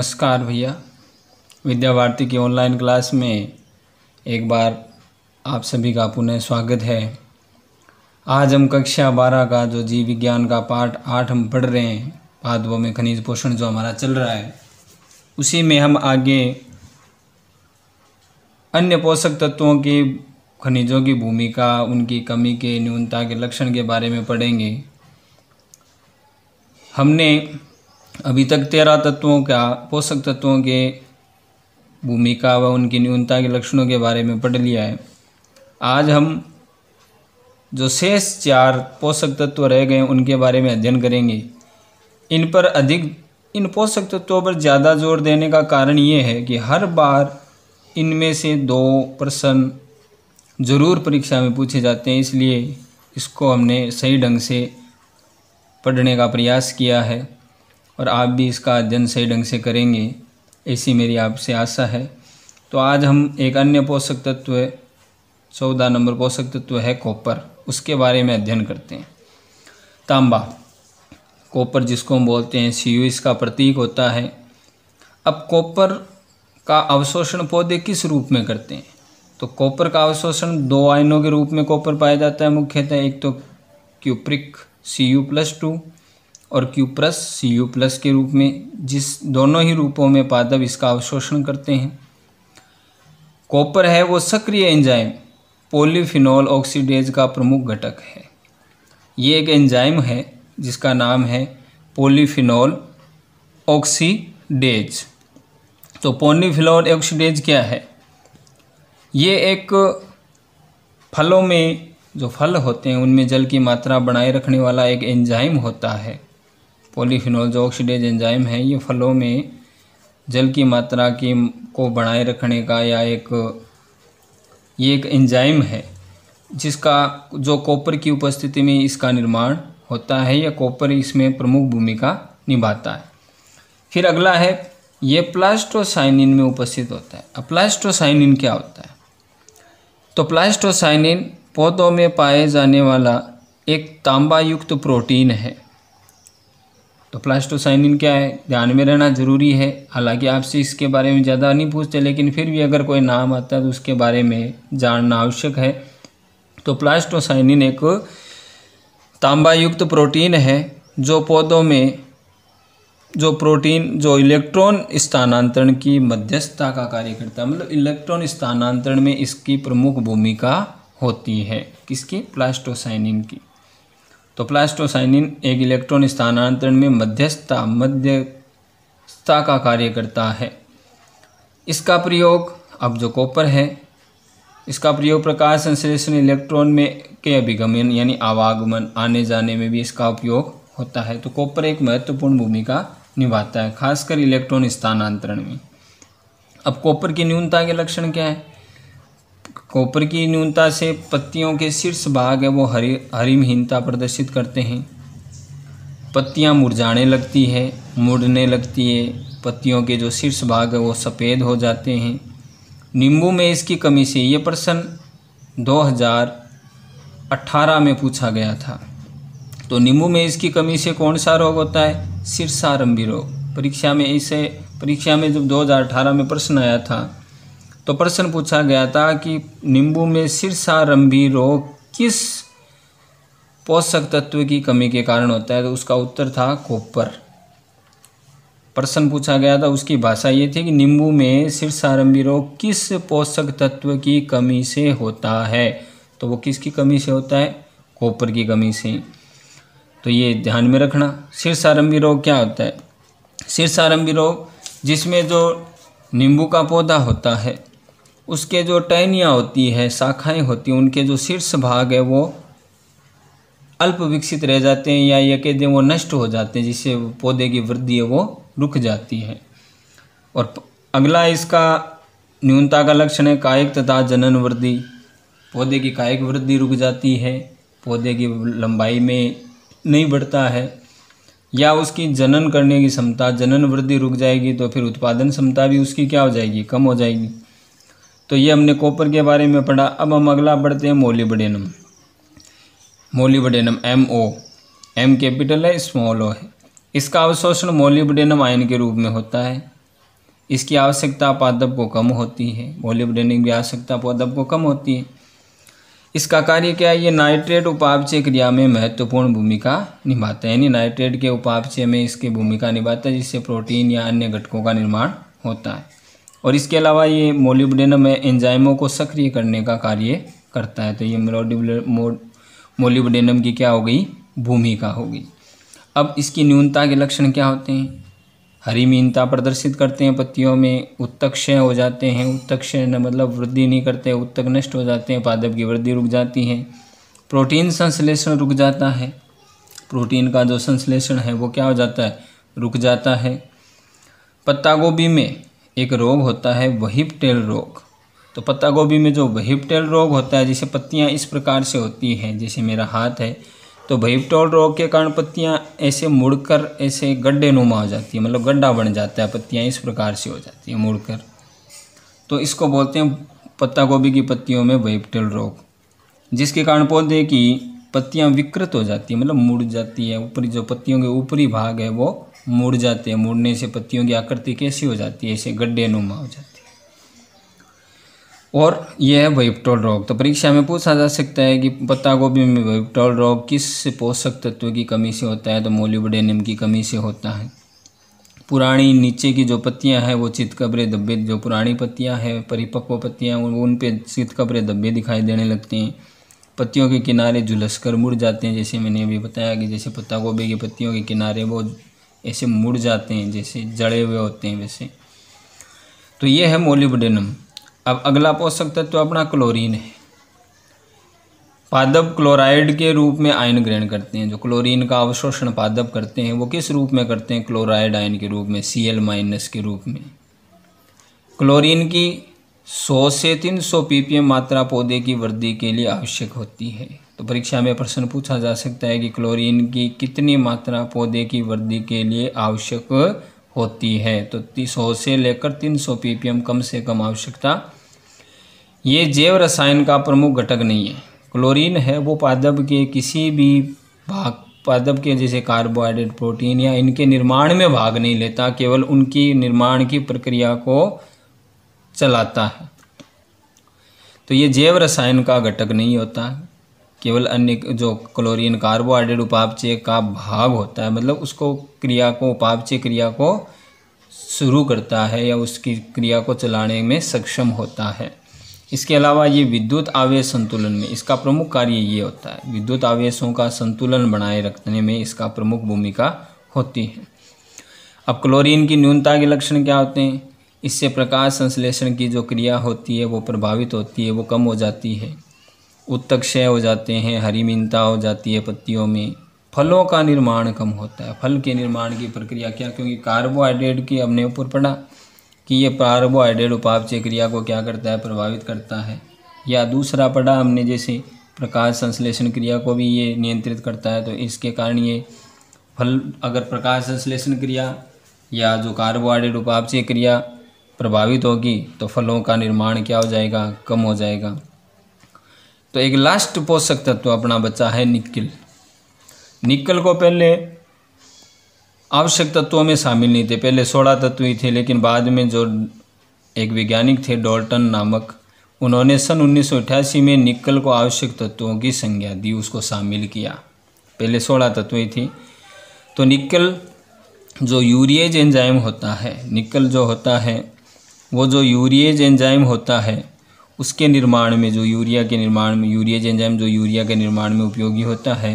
नमस्कार भैया विद्या भारती की ऑनलाइन क्लास में एक बार आप सभी का पुनः स्वागत है आज हम कक्षा बारह का जो जीव विज्ञान का पाठ आठ हम पढ़ रहे हैं पादवों में खनिज पोषण जो हमारा चल रहा है उसी में हम आगे अन्य पोषक तत्वों के खनिजों की भूमिका उनकी कमी के न्यूनता के लक्षण के बारे में पढ़ेंगे हमने अभी तक तेरह तत्वों का पोषक तत्वों के भूमिका व उनकी न्यूनता के लक्षणों के बारे में पढ़ लिया है आज हम जो शेष चार पोषक तत्व रह गए उनके बारे में अध्ययन करेंगे इन पर अधिक इन पोषक तत्वों पर ज़्यादा जोर देने का कारण ये है कि हर बार इनमें से दो प्रश्न ज़रूर परीक्षा में पूछे जाते हैं इसलिए इसको हमने सही ढंग से पढ़ने का प्रयास किया है और आप भी इसका अध्ययन सही ढंग से करेंगे ऐसी मेरी आपसे आशा है तो आज हम एक अन्य पोषक तत्व चौदह नंबर पोषक तत्व है कॉपर उसके बारे में अध्ययन करते हैं तांबा कॉपर जिसको हम बोलते हैं सी यू इसका प्रतीक होता है अब कॉपर का अवशोषण पौधे किस रूप में करते हैं तो कॉपर का अवशोषण दो आयनों के रूप में कॉपर पाया जाता है मुख्यतः एक तो cupric C U plus two और क्यू प्लस सी यू प्लस के रूप में जिस दोनों ही रूपों में पादप इसका अवशोषण करते हैं कॉपर है वो सक्रिय एंजाइम पोलीफिनॉल ऑक्सीडेज का प्रमुख घटक है ये एक एंजाइम है जिसका नाम है पोलीफिनॉल ऑक्सीडेज तो पोलीफिनॉल ऑक्सीडेज क्या है ये एक फलों में जो फल होते हैं उनमें जल की मात्रा बनाए रखने वाला एक एंजाइम होता है पॉलीफिनॉल जो ऑक्सीडेज एंजाइम है ये फलों में जल की मात्रा की को बनाए रखने का या एक ये एक एंजाइम है जिसका जो कॉपर की उपस्थिति में इसका निर्माण होता है या कॉपर इसमें प्रमुख भूमिका निभाता है फिर अगला है ये प्लास्टोसाइनिन में उपस्थित होता है अब प्लास्टोसाइनिन क्या होता है तो प्लास्टोसाइनिन पौधों में पाए जाने वाला एक तांबा युक्त प्रोटीन है तो प्लास्टोसाइनिन इन क्या है ध्यान में रहना ज़रूरी है हालांकि आपसे इसके बारे में ज़्यादा नहीं पूछते लेकिन फिर भी अगर कोई नाम आता है तो उसके बारे में जानना आवश्यक है तो प्लास्टोसाइनिन एक तांबायुक्त प्रोटीन है जो पौधों में जो प्रोटीन जो इलेक्ट्रॉन स्थानांतरण की मध्यस्थता का कार्य करता है मतलब इलेक्ट्रॉन स्थानांतरण में इसकी प्रमुख भूमिका होती है किसकी प्लास्टोसाइनिन की तो प्लास्टोसाइनिन एक इलेक्ट्रॉन स्थानांतरण में मध्यस्थता मध्यस्थता का कार्य करता है इसका प्रयोग अब जो कॉपर है इसका प्रयोग प्रकाश संश्लेषण इलेक्ट्रॉन में के अभिगमन यानी आवागमन आने जाने में भी इसका उपयोग होता है तो कॉपर एक महत्वपूर्ण भूमिका निभाता है खासकर इलेक्ट्रॉन स्थानांतरण में अब कॉपर की न्यूनता के लक्षण क्या है कॉपर की न्यूनता से पत्तियों के शीर्ष भाग है वो हरी हरिमहीनता प्रदर्शित करते हैं पत्तियां मुरझाने लगती है मुड़ने लगती है पत्तियों के जो शीर्ष भाग है वो सफ़ेद हो जाते हैं नींबू में इसकी कमी से ये प्रश्न 2018 में पूछा गया था तो नींबू में इसकी कमी से कौन सा रोग होता है शीर्षारंभी रोग परीक्षा में इसे परीक्षा में जब 2018 में प्रश्न आया था तो प्रश्न पूछा गया था कि नींबू में शीर्षारंभी रोग किस पोषक तत्व की कमी के कारण होता है तो उसका उत्तर था कोपर प्रश्न पूछा गया था उसकी भाषा ये थी कि नींबू में शीर्षारंभी रोग किस पोषक तत्व की कमी से होता है तो वो किसकी कमी से होता है कोपर की कमी से तो ये ध्यान में रखना शीर्षारंभी रोग क्या होता है शीर्षारंभी रोग जिसमें जो नींबू का पौधा होता है उसके जो टहनियाँ होती है शाखाएं होती हैं उनके जो शीर्ष भाग है वो अल्प विकसित रह जाते हैं या ये कह दें वो नष्ट हो जाते हैं जिससे पौधे की वृद्धि है वो रुक जाती है और अगला इसका न्यूनता का लक्षण है कायिक तथा जनन वृद्धि पौधे की कायिक वृद्धि रुक जाती है पौधे की लंबाई में नहीं बढ़ता है या उसकी जनन करने की क्षमता जनन वृद्धि रुक जाएगी तो फिर उत्पादन क्षमता भी उसकी क्या हो जाएगी कम हो जाएगी तो ये हमने कॉपर के बारे में पढ़ा अब हम अगला पढ़ते हैं molybdenum molybdenum M O M capital है स्मॉल ओ है इसका अवशोषण मोलिबडेनम आयन के रूप में होता है इसकी आवश्यकता पादप को कम होती है मोलिबडेनम की आवश्यकता पादप को कम होती है इसका कार्य क्या है ये नाइट्रेट उपापचय क्रिया में महत्वपूर्ण भूमिका निभाता है यानी नाइट्रेट के उपापचय में इसकी भूमिका निभाता है जिससे प्रोटीन या अन्य घटकों का निर्माण होता है और इसके अलावा ये मोलिब्डेनम एंजाइमों को सक्रिय करने का कार्य करता है तो ये मोलोडिबुलर मोलिब्डेनम की क्या हो गई भूमिका हो गई अब इसकी न्यूनता के लक्षण क्या होते हैं हरी मीनता प्रदर्शित करते हैं पत्तियों में उत्तक क्षय हो जाते हैं उत्तक क्षय मतलब वृद्धि नहीं करते उत्तक नष्ट हो जाते हैं पादप की वृद्धि रुक जाती है प्रोटीन संश्लेषण रुक जाता है प्रोटीन का जो संश्लेषण है वो क्या हो जाता है रुक जाता है पत्ता गोभी में एक रोग होता है वहीप टेल रोग तो पत्ता गोभी में जो वहीप टेल रोग होता है जिसे पत्तियाँ इस प्रकार से होती हैं जैसे मेरा हाथ है तो भयपटोल रोग के कारण पत्तियाँ ऐसे मुड़कर ऐसे गड्ढे नुमा हो जाती है मतलब गड्ढा बन जाता है पत्तियाँ इस प्रकार से हो जाती है मुड़कर तो इसको बोलते हैं पत्ता गोभी की पत्तियों में भयपटोल रोग जिसके कारण पौधे की पत्तियाँ विकृत हो जाती है मतलब मुड़ जाती है ऊपरी जो पत्तियों के ऊपरी भाग है वो मुड़ जाते हैं मुड़ने से पत्तियों की आकृति कैसी हो जाती है ऐसे गड्ढे नुमा हो जाती है और यह है वैप्टोल रोग तो परीक्षा में पूछा जा सकता है कि पत्ता गोभी में वैप्टोल रोग किस पोषक तत्व की कमी से होता है तो मोलिबडेनियम की कमी से होता है पुरानी नीचे की जो पत्तियां हैं वो चितकबरे धब्बे जो पुरानी पत्तियां हैं परिपक्व पत्तियां उन पे चितकबरे धब्बे दिखाई देने लगते हैं पत्तियों के किनारे झुलस कर मुड़ जाते हैं जैसे मैंने अभी बताया कि जैसे पत्ता गोभी की पत्तियों के किनारे वो ऐसे मुड़ जाते हैं जैसे जड़े हुए होते हैं वैसे तो ये है मोलिबडेनम अब अगला पोषक तत्व तो अपना क्लोरीन है पादप क्लोराइड के रूप में आयन ग्रहण करते हैं जो क्लोरीन का अवशोषण पादप करते हैं वो किस रूप में करते हैं क्लोराइड आयन के रूप में सी एल माइनस के रूप में क्लोरीन की 100 से 300 पीपीएम मात्रा पौधे की वृद्धि के लिए आवश्यक होती है तो परीक्षा में प्रश्न पूछा जा सकता है कि क्लोरीन की कितनी मात्रा पौधे की वृद्धि के लिए आवश्यक होती है तो सौ से लेकर 300 पीपीएम कम से कम आवश्यकता ये जैव रसायन का प्रमुख घटक नहीं है क्लोरीन है वो पादप के किसी भी भाग पादप के जैसे कार्बोहाइड्रेट प्रोटीन या इनके निर्माण में भाग नहीं लेता केवल उनकी निर्माण की प्रक्रिया को चलाता है तो ये जैव रसायन का घटक नहीं होता केवल अन्य जो क्लोरीन कार्बोहाइड्रेट उपापचय का भाग होता है मतलब उसको क्रिया को उपापचय क्रिया को शुरू करता है या उसकी क्रिया को चलाने में सक्षम होता है इसके अलावा ये विद्युत आवेश संतुलन में इसका प्रमुख कार्य ये होता है विद्युत आवेशों का संतुलन बनाए रखने में इसका प्रमुख भूमिका होती है अब क्लोरीन की न्यूनता के लक्षण क्या होते हैं इससे प्रकाश संश्लेषण की जो क्रिया होती है वो प्रभावित होती है वो कम हो जाती है उत्तक क्षय हो जाते हैं मीनता हो जाती है पत्तियों में फलों का निर्माण कम होता है फल के निर्माण की प्रक्रिया क्या क्योंकि कार्बोहाइड्रेट की हमने ऊपर पढ़ा कि ये कार्बोहाइड्रेट उपापचय क्रिया को क्या करता है प्रभावित करता है या दूसरा पढ़ा हमने जैसे प्रकाश संश्लेषण क्रिया को भी ये नियंत्रित करता है तो इसके कारण ये फल अगर प्रकाश संश्लेषण क्रिया या जो कार्बोहाइड्रेट उपापचय क्रिया प्रभावित होगी तो फलों का निर्माण क्या हो जाएगा कम हो जाएगा तो एक लास्ट पोषक तत्व अपना बचा है निकल निकल को पहले आवश्यक तत्वों में शामिल नहीं थे पहले सोलह तत्व ही थे लेकिन बाद में जो एक वैज्ञानिक थे डॉल्टन नामक उन्होंने सन उन्नीस में निकल को आवश्यक तत्वों की संज्ञा दी उसको शामिल किया पहले सोलह तत्व ही थी तो निकल जो यूरिएज एंजाइम होता है निकल जो होता है वो जो यूरिएज एंजाइम होता है उसके निर्माण में जो यूरिया के निर्माण में यूरिएज एंजाइम जो यूरिया के निर्माण में उपयोगी होता है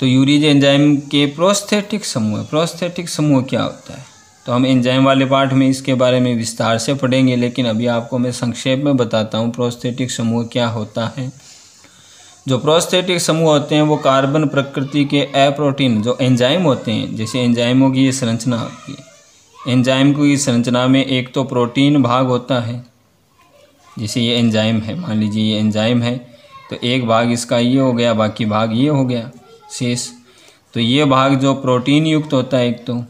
तो यूरिज एंजाइम के प्रोस्थेटिक समूह प्रोस्थेटिक समूह क्या होता है तो हम एंजाइम वाले पार्ट में इसके बारे में विस्तार से पढ़ेंगे लेकिन अभी आपको मैं संक्षेप में बताता हूँ प्रोस्थेटिक समूह क्या होता है जो प्रोस्थेटिक समूह होते हैं वो कार्बन प्रकृति के ए प्रोटीन जो एंजाइम होते हैं जैसे एंजाइमों की ये संरचना होती है एंजाइम की संरचना में एक तो प्रोटीन भाग होता है जैसे ये एंजाइम है मान लीजिए ये एंजाइम है तो एक भाग इसका ये हो गया बाकी भाग ये हो गया शेष तो ये भाग जो प्रोटीन युक्त होता है एक तो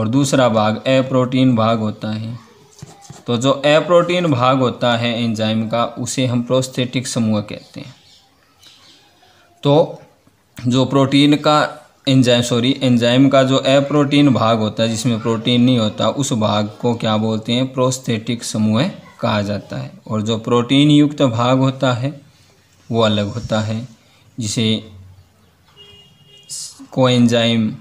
और दूसरा भाग अप्रोटीन भाग होता है तो जो अप्रोटीन भाग होता है एंजाइम का उसे हम प्रोस्थेटिक समूह कहते हैं तो जो प्रोटीन का एंजाइम सॉरी एंजाइम का जो ए प्रोटीन भाग होता है जिसमें प्रोटीन नहीं होता उस भाग को क्या बोलते हैं प्रोस्थेटिक समूह कहा जाता है और जो प्रोटीन युक्त भाग होता है वो अलग होता है जिसे कोएंजाइम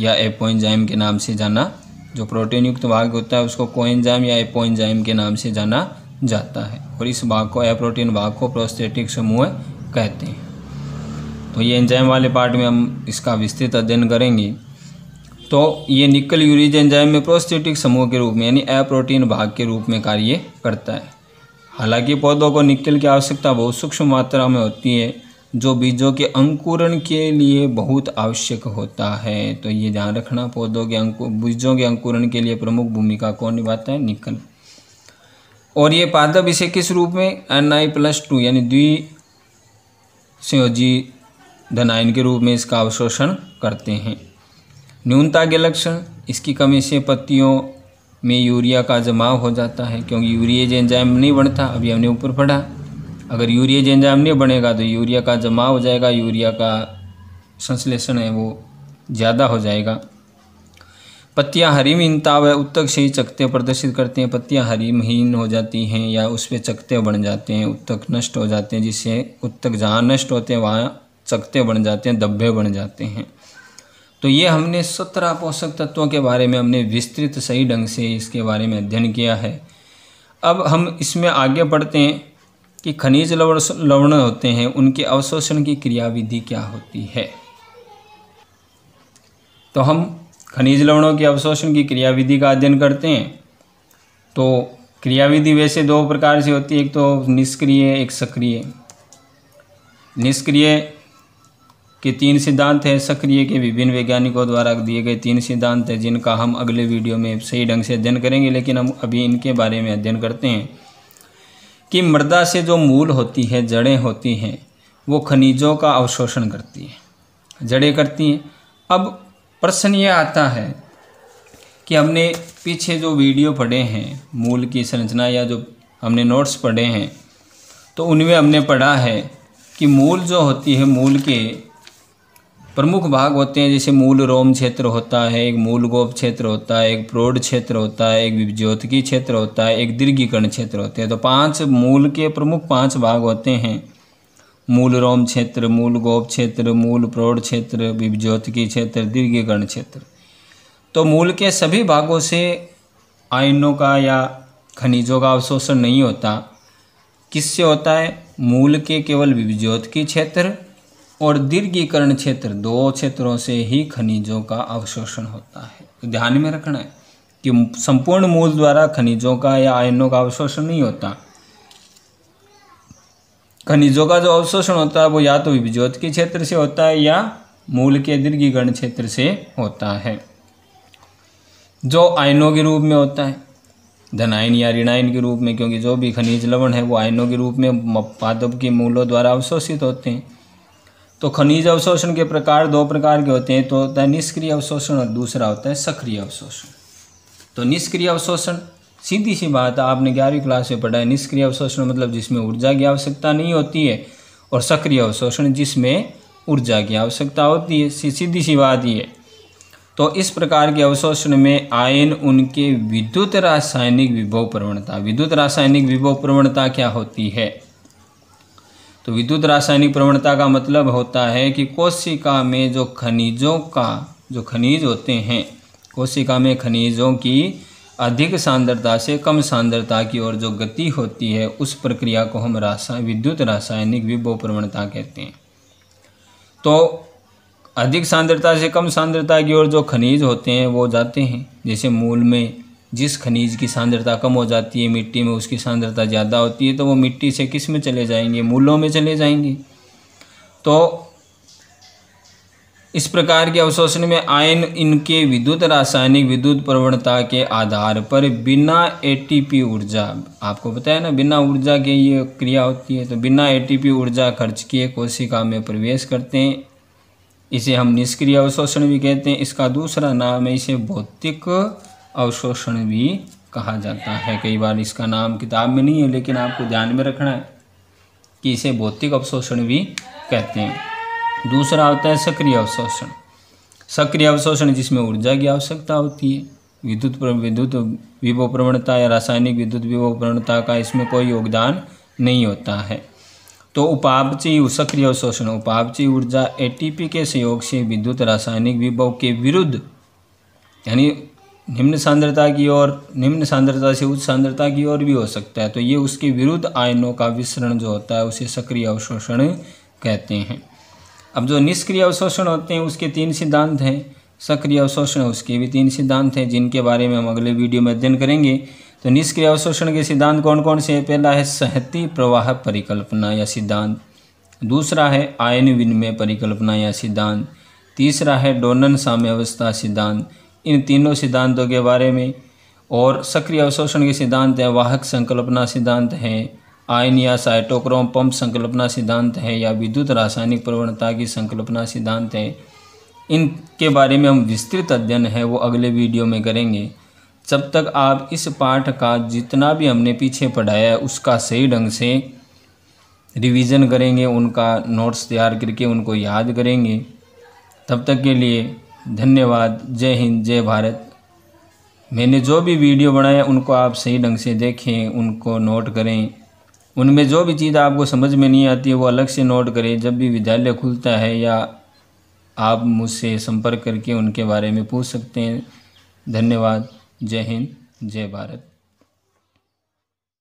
या एपोएंजाइम के नाम से जाना जो प्रोटीन युक्त भाग होता है उसको कोएंजाइम या एपोएंजाइम के नाम से जाना जाता है और इस भाग को ए प्रोटीन भाग को प्रोस्थेटिक समूह कहते हैं तो ये एंजाइम वाले पार्ट में हम इसका विस्तृत अध्ययन करेंगे तो ये निकल यूरिज एंजाइम में प्रोस्टेटिक समूह के रूप में यानी अप्रोटीन भाग के रूप में कार्य करता है हालांकि पौधों को निकल की आवश्यकता बहुत सूक्ष्म मात्रा में होती है जो बीजों के अंकुरण के लिए बहुत आवश्यक होता है तो ये ध्यान रखना पौधों के अंकुर बीजों के अंकुरण के लिए प्रमुख भूमिका कौन निभाता है निकल और ये पादप इसे किस रूप में एन आई प्लस टू यानी द्वि संयोजी धनायन के रूप में इसका अवशोषण करते हैं न्यूनता के लक्षण इसकी कमी से पत्तियों में यूरिया का जमाव हो जाता है क्योंकि यूरिया एंजाइम नहीं बनता अभी हमने ऊपर पढ़ा अगर यूरिया एंजाइम नहीं बनेगा तो यूरिया का जमाव हो जाएगा यूरिया का संश्लेषण है वो ज़्यादा हो जाएगा पत्तियां महीनता व उत्तक से ही चकते प्रदर्शित करते हैं हरी महीन हो जाती हैं या उस पर चकते बन जाते हैं उत्तक नष्ट हो जाते हैं जिससे उत्तक जहाँ नष्ट होते हैं वहाँ चकते बन जाते हैं दब्बे बन जाते हैं तो ये हमने सत्रह पोषक तत्वों के बारे में हमने विस्तृत सही ढंग से इसके बारे में अध्ययन किया है अब हम इसमें आगे बढ़ते हैं कि खनिज लवण लवण होते हैं उनके अवशोषण की क्रियाविधि क्या होती है तो हम खनिज लवणों के अवशोषण की क्रियाविधि का अध्ययन करते हैं तो क्रियाविधि वैसे दो प्रकार से होती है एक तो निष्क्रिय एक सक्रिय निष्क्रिय कि तीन सिद्धांत हैं सक्रिय के विभिन्न वैज्ञानिकों द्वारा दिए गए तीन सिद्धांत हैं जिनका हम अगले वीडियो में सही ढंग से अध्ययन करेंगे लेकिन हम अभी इनके बारे में अध्ययन करते हैं कि मृदा से जो मूल होती है जड़ें होती हैं वो खनिजों का अवशोषण करती हैं जड़ें करती हैं अब प्रश्न ये आता है कि हमने पीछे जो वीडियो पढ़े हैं मूल की संरचना या जो हमने नोट्स पढ़े हैं तो उनमें हमने पढ़ा है कि मूल जो होती है मूल के प्रमुख भाग होते हैं जैसे मूल रोम क्षेत्र होता है एक मूल गोप क्षेत्र होता है एक प्रौढ़ क्षेत्र होता है एक ज्योतकी क्षेत्र होता है एक दीर्घिकर्ण क्षेत्र होते हैं तो पांच मूल के प्रमुख पांच भाग होते हैं मूल रोम क्षेत्र मूल गोप क्षेत्र मूल प्रौढ़ क्षेत्र ज्योतकी क्षेत्र दीर्घिकर्ण क्षेत्र तो मूल के सभी भागों से आयनों का या खनिजों का अवशोषण नहीं होता किससे होता है मूल के केवल विभज्योतकी क्षेत्र और दीर्घीकरण क्षेत्र दो क्षेत्रों से ही खनिजों का अवशोषण होता है तो ध्यान में रखना है कि संपूर्ण मूल द्वारा खनिजों का या आयनों का अवशोषण नहीं होता खनिजों का जो अवशोषण होता है वो या तो विभिज्योत के क्षेत्र से होता है या मूल के दीर्घीकरण क्षेत्र से होता है जो आयनों के रूप में होता है धनायन या ऋणायन के रूप में क्योंकि जो भी खनिज लवण है वो आयनों के रूप में पादप के मूलों द्वारा अवशोषित होते हैं तो खनिज अवशोषण के प्रकार दो प्रकार के होते हैं तो होता है निष्क्रिय अवशोषण और दूसरा होता है सक्रिय अवशोषण तो निष्क्रिय अवशोषण सीधी सी बात है आपने ग्यारहवीं क्लास में पढ़ा है निष्क्रिय अवशोषण मतलब जिसमें ऊर्जा की आवश्यकता नहीं होती है और सक्रिय अवशोषण जिसमें ऊर्जा की आवश्यकता होती है सीधी सी बात ही है तो इस प्रकार के अवशोषण में आयन उनके विद्युत रासायनिक विभव प्रवणता विद्युत रासायनिक विभव प्रवणता क्या होती है तो विद्युत रासायनिक प्रवणता का मतलब होता है कि कोशिका में जो खनिजों का जो खनिज होते हैं कोशिका में खनिजों की अधिक सांद्रता से कम सांद्रता की ओर जो गति होती है उस प्रक्रिया को हम रासाय विद्युत रासायनिक विभव प्रवणता कहते हैं तो अधिक सांद्रता से कम सांद्रता की ओर जो खनिज होते हैं वो जाते हैं जैसे मूल में जिस खनिज की सांद्रता कम हो जाती है मिट्टी में उसकी सांद्रता ज़्यादा होती है तो वो मिट्टी से किस में चले जाएंगे मूलों में चले जाएंगे तो इस प्रकार के अवशोषण में आयन इनके विद्युत रासायनिक विद्युत प्रवणता के आधार पर बिना एटीपी ऊर्जा आपको पता है ना बिना ऊर्जा के ये क्रिया होती है तो बिना एटीपी ऊर्जा खर्च किए कोशिका में प्रवेश करते हैं इसे हम निष्क्रिय अवशोषण भी कहते हैं इसका दूसरा नाम है इसे भौतिक अवशोषण भी कहा जाता है कई बार इसका नाम किताब में नहीं है लेकिन आपको ध्यान में रखना है कि इसे भौतिक अवशोषण भी कहते हैं दूसरा होता है सक्रिय अवशोषण सक्रिय अवशोषण जिसमें ऊर्जा की आवश्यकता होती है विद्युत विद्युत विभव प्रवणता या रासायनिक विद्युत विभव प्रवणता का इसमें कोई योगदान नहीं होता है तो उपापची सक्रिय अवशोषण उपापची ऊर्जा एटीपी के सहयोग से विद्युत रासायनिक विभव के विरुद्ध यानी निम्न सांद्रता की ओर निम्न सांद्रता से उच्च सांद्रता की ओर भी हो सकता है तो ये उसके विरुद्ध आयनों का विसरण जो होता है उसे सक्रिय अवशोषण कहते हैं अब जो निष्क्रिय अवशोषण होते हैं उसके तीन सिद्धांत हैं सक्रिय अवशोषण उसके भी तीन सिद्धांत हैं जिनके बारे में हम अगले वीडियो में अध्ययन करेंगे तो निष्क्रिय अवशोषण के सिद्धांत कौन कौन से हैं पहला है सहती प्रवाह परिकल्पना या सिद्धांत दूसरा है आयन विनिमय परिकल्पना या सिद्धांत तीसरा है डोनन साम्यवस्था सिद्धांत इन तीनों सिद्धांतों के बारे में और सक्रिय अवशोषण के सिद्धांत हैं वाहक संकल्पना सिद्धांत हैं आयन या साइटोक्रोम पंप संकल्पना सिद्धांत है या विद्युत रासायनिक प्रवणता की संकल्पना सिद्धांत है इनके बारे में हम विस्तृत अध्ययन है वो अगले वीडियो में करेंगे जब तक आप इस पाठ का जितना भी हमने पीछे पढ़ाया है उसका सही ढंग से रिवीजन करेंगे उनका नोट्स तैयार करके उनको याद करेंगे तब तक के लिए धन्यवाद जय हिंद जय भारत मैंने जो भी वीडियो बनाया उनको आप सही ढंग से देखें उनको नोट करें उनमें जो भी चीज़ आपको समझ में नहीं आती है वो अलग से नोट करें जब भी विद्यालय खुलता है या आप मुझसे संपर्क करके उनके बारे में पूछ सकते हैं धन्यवाद जय हिंद जय भारत